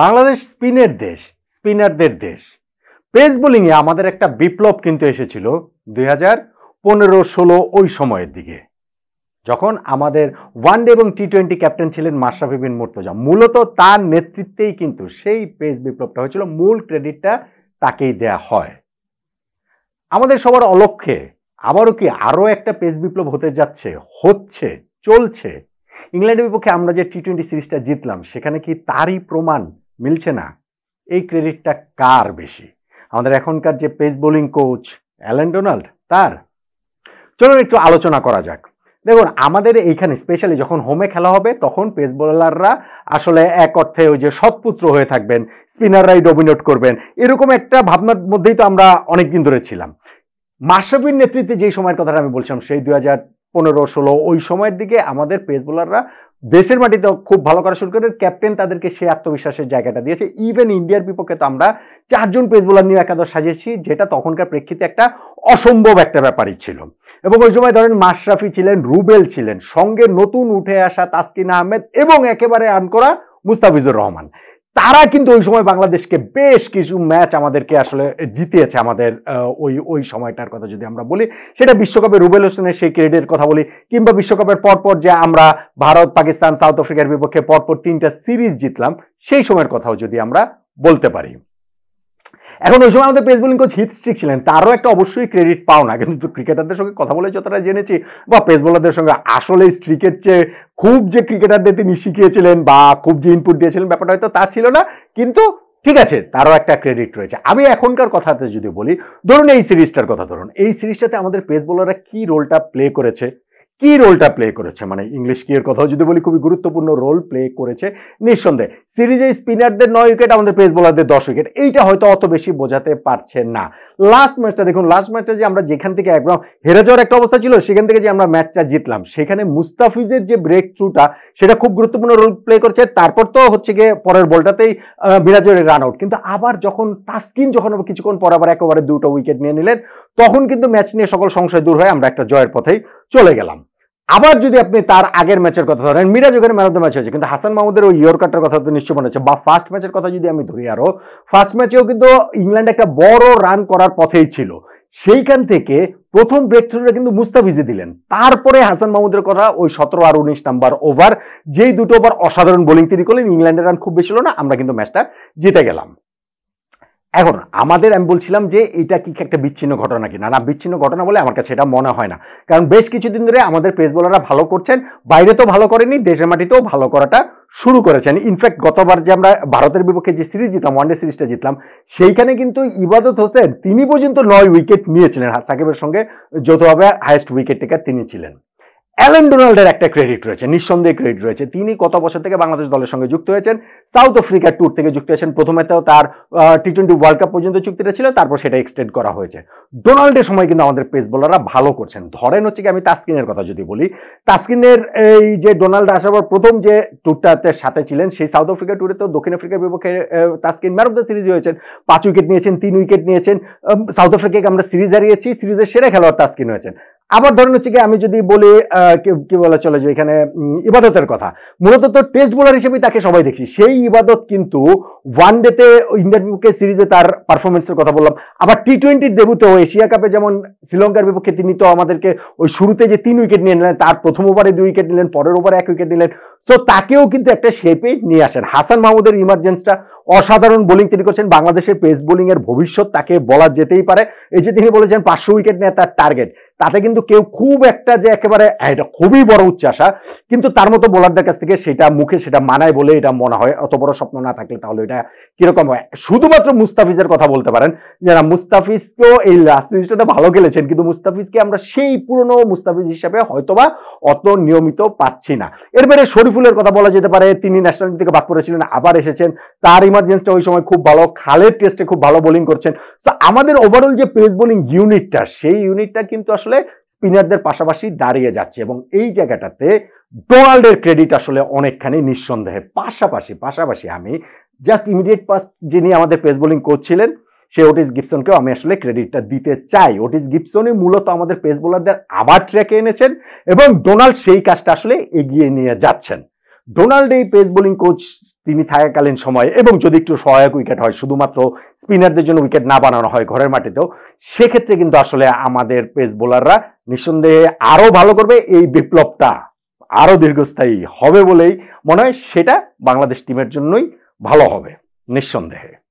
বাংলাদেশ স্পিনের দেশ স্পিনারদের দেশ পেস বোলিংয়ে আমাদের একটা বিপ্লব কিন্তু এসেছিল দুই হাজার পনেরো ষোলো ওই সময়ের দিকে যখন আমাদের ওয়ান ডে এবং টি টোয়েন্টি ক্যাপ্টেন ছিলেন মাশরাফি বিন মুর্তজা মূলত তার নেতৃত্বেই কিন্তু সেই পেস বিপ্লবটা হয়েছিল মূল ক্রেডিটটা তাকেই দেয়া হয় আমাদের সবার অলক্ষ্যে আবারও কি আরও একটা পেস বিপ্লব হতে যাচ্ছে হচ্ছে চলছে ইংল্যান্ডের বিপক্ষে আমরা যে টি টোয়েন্টি সিরিজটা জিতলাম সেখানে কি তারই প্রমাণ মিলছে না এই ক্রেডিটটা কার বেশি আমাদের এখনকার যে pace bowling coach Allan Donald তার চলুন একটু আলোচনা করা যাক দেখুন আমাদের এইখানে স্পেশালি যখন হোমে খেলা হবে তখন পেস বোলাররা আসলে এক অর্থে ওই যে সৎপুত্র হয়ে থাকবেন স্পিনাররাই ডমিনেট করবেন এরকম একটা ভাবনার মধ্যেই তো আমরা অনেকদিন ধরে ছিলাম মাশরাফির নেতৃত্বে যেই সময়ের কথাটা আমি বলছিলাম সেই দু পনেরো ষোলো ওই সময়ের দিকে আমাদের পেস বোলাররা দেশের মাটিতে খুব ভালো করা শুরু করে ক্যাপ্টেন তাদেরকে সেই আত্মবিশ্বাসের জায়গাটা দিয়েছে ইভেন ইন্ডিয়ার বিপক্ষে তো আমরা চারজন পেস বোলার নিয়ে একাদশ সাজিয়েছি যেটা তখনকার প্রেক্ষিতে একটা অসম্ভব একটা ব্যাপারই ছিল এবং ওই সময় ধরেন মাশরাফি ছিলেন রুবেল ছিলেন সঙ্গে নতুন উঠে আসা তাসকিন আহমেদ এবং একেবারে আন করা মুস্তাফিজুর রহমান তারা কিন্তু ওই সময় বাংলাদেশকে বেশ কিছু ম্যাচ আমাদেরকে আসলে জিতিয়েছে আমাদের ওই ওই সময়টার কথা যদি আমরা বলি সেটা বিশ্বকাপে রুবেল হোসেনের সেই ক্রেডিটের কথা বলি কিংবা বিশ্বকাপের পরপর যে আমরা ভারত পাকিস্তান সাউথ আফ্রিকার বিপক্ষে পরপর তিনটা সিরিজ জিতলাম সেই সময়ের কথাও যদি আমরা বলতে পারি এখন ওই সময় আমাদের পেস বোলিং কোচ হিটস্ট্রিক ছিলেন তারও একটা অবশ্যই ক্রেডিট পাও না কিন্তু ক্রিকেটারদের সঙ্গে কথা বলে যতটা জেনেছি বা পেস বোলারদের সঙ্গে আসলে স্ট্রিকের চেয়ে খুব যে ক্রিকেটারদের তিনি শিখিয়েছিলেন বা খুব যে ইনপুট দিয়েছিলেন ব্যাপারটা হয়তো তা ছিল না কিন্তু ঠিক আছে তারও একটা ক্রেডিট রয়েছে আমি এখনকার কথাতে যদি বলি ধরুন এই সিরিজটার কথা ধরুন এই সিরিজটাতে আমাদের পেস বোলাররা কী রোলটা প্লে করেছে কি রোলটা প্লে করেছে মানে ইংলিশ কি এর কথাও যদি বলি খুবই গুরুত্বপূর্ণ রোল প্লে করেছে নিঃসন্দেহে সিরিজে স্পিনারদের নয় উইকেট আমাদের পেস বোলারদের দশ উইকেট এইটা হয়তো অত বেশি বোঝাতে পারছে না লাস্ট ম্যাচটা দেখুন লাস্ট ম্যাচটা যে আমরা যেখান থেকে একদম হেরে যাওয়ার একটা অবস্থা ছিল সেখান থেকে যে আমরা ম্যাচটা জিতলাম সেখানে মুস্তাফিজের যে ব্রেক থ্রুটা সেটা খুব গুরুত্বপূর্ণ রোল প্লে করছে তারপর তো হচ্ছে গিয়ে পরের বলটাতেই বিরাজের রান আউট কিন্তু আবার যখন তাস্কিন যখন কিছুক্ষণ পর আবার একেবারে দুটো উইকেট নিয়ে নিলেন তখন কিন্তু ম্যাচ নিয়ে সকল সংশয় দূর হয়ে আমরা একটা জয়ের পথেই চলে গেলাম আবার যদি আপনি তার আগের ম্যাচের কথা ধরেন মিরাজ ওখানে ম্যান অফ দ্য ম্যাচ হয়েছে কিন্তু হাসান মাহমুদের ওই কাটার কথা তো নিশ্চয় মনে হচ্ছে বা ফার্স্ট ম্যাচের কথা যদি আমি ধরি আরও ফার্স্ট ম্যাচেও কিন্তু ইংল্যান্ড একটা বড় রান করার পথেই ছিল সেইখান থেকে প্রথম ব্রেক থ্রুটা কিন্তু মুস্তাফিজে দিলেন তারপরে হাসান মাহমুদের কথা ওই সতেরো আর উনিশ নাম্বার ওভার যেই দুটো ওভার অসাধারণ বোলিং তিনি করলেন ইংল্যান্ডের রান খুব বেশি হলো না আমরা কিন্তু ম্যাচটা জিতে গেলাম এখন আমাদের আমি বলছিলাম যে এটা কি একটা বিচ্ছিন্ন ঘটনা কিনা না বিচ্ছিন্ন ঘটনা বলে আমার কাছে এটা মনে হয় না কারণ বেশ কিছুদিন ধরে আমাদের পেস বলাররা ভালো করছেন বাইরে তো ভালো করেনি দেশের মাটিতেও ভালো করাটা শুরু করেছেন ইনফ্যাক্ট গতবার যে আমরা ভারতের বিপক্ষে যে সিরিজ জিতলাম ওয়ানডে সিরিজটা জিতলাম সেইখানে কিন্তু ইবাদত হোসেন তিনি পর্যন্ত নয় উইকেট নিয়েছিলেন সাকিবের সঙ্গে যৌথভাবে হায়েস্ট উইকেট টেকার তিনি ছিলেন অ্যালেন ডোনাল্ডের একটা ক্রেডিট রয়েছে নিঃসন্দেহে ক্রেডিট রয়েছে তিনি কত বছর থেকে বাংলাদেশ দলের সঙ্গে যুক্ত হয়েছেন সাউথ আফ্রিকার ট্যুর থেকে যুক্ত হয়েছেন প্রথমে তো তার টি টোয়েন্টি ওয়ার্ল্ড কাপ পর্যন্ত চুক্তিটা ছিল তারপর সেটা এক্সটেন্ড করা হয়েছে ডোনাল্ডের সময় কিন্তু আমাদের পেস বোলাররা ভালো করছেন ধরেন হচ্ছে কি আমি তাস্কিনের কথা যদি বলি তাস্কিনের এই যে ডোনাল্ড আসার পর প্রথম যে ট্যুরটাতে সাথে ছিলেন সেই সাউথ আফ্রিকা ট্যুরে তো দক্ষিণ আফ্রিকার বিপক্ষে Taskin man of the series হয়েছেন পাঁচ উইকেট নিয়েছেন তিন উইকেট নিয়েছেন সাউথ আফ্রিকাকে আমরা সিরিজ হারিয়েছি সিরিজের সেরা খেলোয়াড় তাস্কিন হয়েছেন আবার ধরেন হচ্ছে কি আমি যদি বলি কি বলা চলে যে এখানে ইবাদতের কথা মূলত তো টেস্ট বোলার হিসেবেই তাকে সবাই দেখছি সেই ইবাদত কিন্তু ওয়ান ডেতে ইন্ডিয়ার বিপক্ষে সিরিজে তার পারফরমেন্সের কথা বললাম আবার টি টোয়েন্টির ডেবুতেও এশিয়া কাপে যেমন শ্রীলঙ্কার বিপক্ষে তিনি তো আমাদেরকে ওই শুরুতে যে তিন উইকেট নিয়ে নিলেন তার প্রথম ওভারে দুই উইকেট নিলেন পরের ওভারে এক উইকেট নিলেন সো তাকেও কিন্তু একটা শেপে নিয়ে আসেন হাসান মাহমুদের ইমার্জেন্সটা অসাধারণ বোলিং তিনি করছেন বাংলাদেশের পেস বোলিংয়ের ভবিষ্যৎ তাকে বলা যেতেই পারে এই যে তিনি বলেছেন পাঁচশো উইকেট নেয় তার টার্গেট তাতে কিন্তু কেউ খুব একটা যে একেবারে হ্যাঁ, এটা খুবই বড় উচ্চাসা কিন্তু তার মতো বোলারদের কাছ থেকে সেটা মুখে সেটা মানায় বলে এটা মনে হয় অত বড় স্বপ্ন না থাকলে তাহলে এটা কিরকম হয় শুধুমাত্র মুস্তাফিজের কথা বলতে পারেন যারা মুস্তাফিজকেও এই লাস্ট সিরিজটাতে ভালো খেলেছেন কিন্তু মুস্তাফিজকে আমরা সেই পুরনো মুস্তাফিজ হিসাবে হয়তোবা অত নিয়মিত পাচ্ছি না এরপরে শরীফুলের কথা বলা যেতে পারে তিনি ন্যাশনাল টিম থেকে বাদ পড়েছিলেন আবার এসেছেন তার ইমার্জেন্সটা ওই সময় খুব ভালো খালের টেস্টে খুব ভালো বোলিং করছেন আমাদের ওভারঅল যে পেস বোলিং ইউনিটটা সেই ইউনিটটা কিন্তু আসলে আসলে স্পিনারদের পাশাপাশি দাঁড়িয়ে যাচ্ছে এবং এই জায়গাটাতে ডোনাল্ডের ক্রেডিট আসলে অনেকখানি নিঃসন্দেহে পাশাপাশি পাশাপাশি আমি জাস্ট ইমিডিয়েট পাস যিনি আমাদের পেস বোলিং করছিলেন সে ওটিস গিপসনকেও আমি আসলে ক্রেডিটটা দিতে চাই ওটিস গিপসনই মূলত আমাদের পেস বোলারদের আবার ট্র্যাকে এনেছেন এবং ডোনাল্ড সেই কাজটা আসলে এগিয়ে নিয়ে যাচ্ছেন ডোনাল্ড এই পেস বোলিং কোচ তিনি থাকাকালীন সময়ে এবং যদি একটু সহায়ক উইকেট হয় শুধুমাত্র স্পিনারদের জন্য উইকেট না বানানো হয় ঘরের মাটিতেও সেক্ষেত্রে কিন্তু আসলে আমাদের পেস বোলাররা নিঃসন্দেহে আরও ভালো করবে এই বিপ্লবটা আরও দীর্ঘস্থায়ী হবে বলেই মনে হয় সেটা বাংলাদেশ টিমের জন্যই ভালো হবে নিঃসন্দেহে